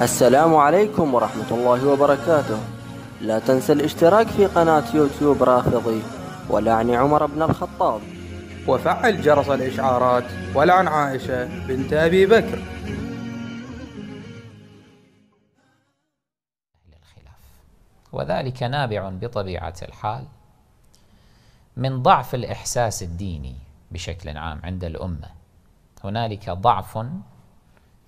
السلام عليكم ورحمة الله وبركاته لا تنسى الاشتراك في قناة يوتيوب رافضي ولعن عمر بن الخطاب وفعل جرس الإشعارات ولعن عائشة بنت أبي بكر للخلاف وذلك نابع بطبيعة الحال من ضعف الإحساس الديني بشكل عام عند الأمة هنالك ضعف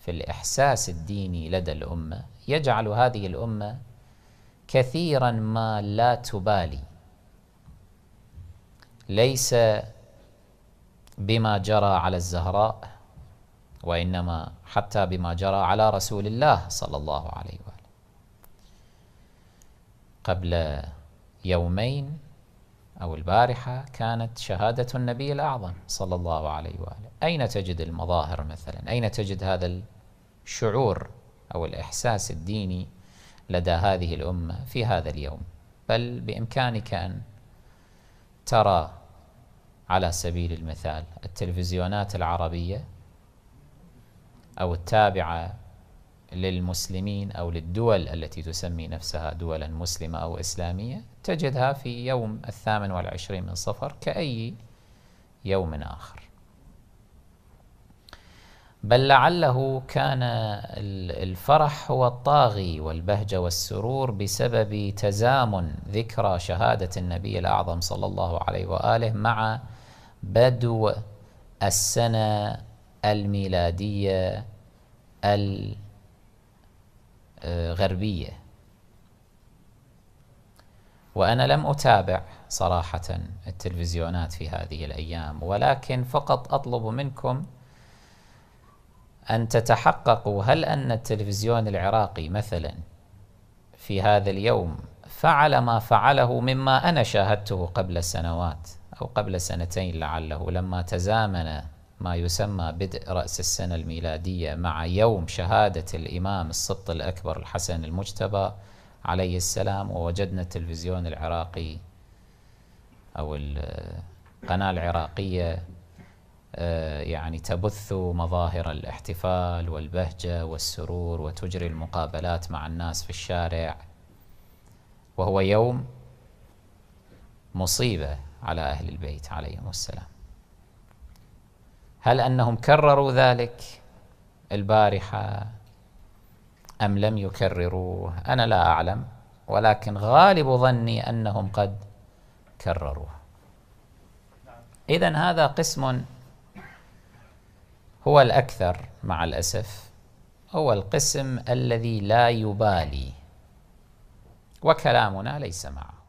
في الإحساس الديني لدى الأمة يجعل هذه الأمة كثيرا ما لا تبالي ليس بما جرى على الزهراء وإنما حتى بما جرى على رسول الله صلى الله عليه وآله قبل يومين أو البارحة كانت شهادة النبي الأعظم صلى الله عليه وآله أين تجد المظاهر مثلا أين تجد هذا الشعور أو الإحساس الديني لدى هذه الأمة في هذا اليوم بل بإمكانك أن ترى على سبيل المثال التلفزيونات العربية أو التابعة للمسلمين أو للدول التي تسمي نفسها دولا مسلمة أو إسلامية تجدها في يوم الثامن والعشرين من صفر كأي يوم آخر بل لعله كان الفرح هو الطاغي والبهجة والسرور بسبب تزامن ذكرى شهادة النبي الأعظم صلى الله عليه وآله مع بدو السنة الميلادية الميلادية غربية وأنا لم أتابع صراحة التلفزيونات في هذه الأيام ولكن فقط أطلب منكم أن تتحققوا هل أن التلفزيون العراقي مثلا في هذا اليوم فعل ما فعله مما أنا شاهدته قبل سنوات أو قبل سنتين لعله لما تزامن ما يسمى بدء رأس السنة الميلادية مع يوم شهادة الإمام الصبط الأكبر الحسن المجتبى عليه السلام ووجدنا التلفزيون العراقي أو القناة العراقية آه، يعني تبث مظاهر الاحتفال والبهجة والسرور وتجري المقابلات مع الناس في الشارع وهو يوم مصيبة على أهل البيت عليهم السلام هل انهم كرروا ذلك البارحه ام لم يكرروه انا لا اعلم ولكن غالب ظني انهم قد كرروه اذا هذا قسم هو الاكثر مع الاسف هو القسم الذي لا يبالي وكلامنا ليس معه